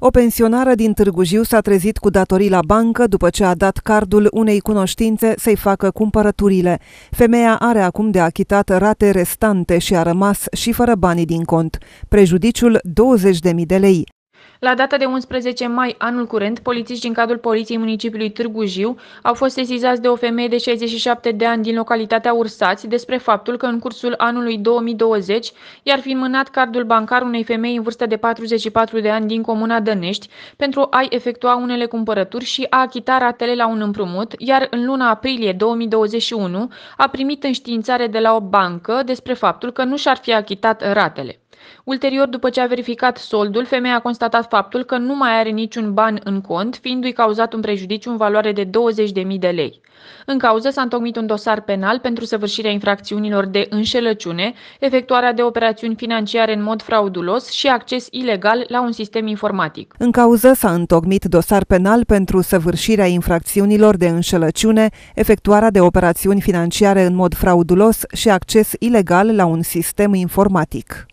O pensionară din Târgu Jiu s-a trezit cu datorii la bancă după ce a dat cardul unei cunoștințe să-i facă cumpărăturile. Femeia are acum de achitat rate restante și a rămas și fără banii din cont, prejudiciul 20.000 de lei. La data de 11 mai anul curent, polițiști din cadrul Poliției Municipiului Târgu Jiu au fost sesizați de o femeie de 67 de ani din localitatea Ursați despre faptul că în cursul anului 2020 i-ar fi mânat cardul bancar unei femei în vârstă de 44 de ani din comuna Dănești pentru a-i efectua unele cumpărături și a achita ratele la un împrumut, iar în luna aprilie 2021 a primit înștiințare de la o bancă despre faptul că nu și-ar fi achitat ratele. Ulterior, după ce a verificat soldul, femeia a constatat faptul că nu mai are niciun ban în cont, fiindu-i cauzat un prejudiciu în valoare de 20.000 de lei. În cauză s-a întocmit un dosar penal pentru săvârșirea infracțiunilor de înșelăciune, efectuarea de operațiuni financiare în mod fraudulos și acces ilegal la un sistem informatic. În cauză s-a întocmit dosar penal pentru săvârșirea infracțiunilor de înșelăciune, efectuarea de operațiuni financiare în mod fraudulos și acces ilegal la un sistem informatic.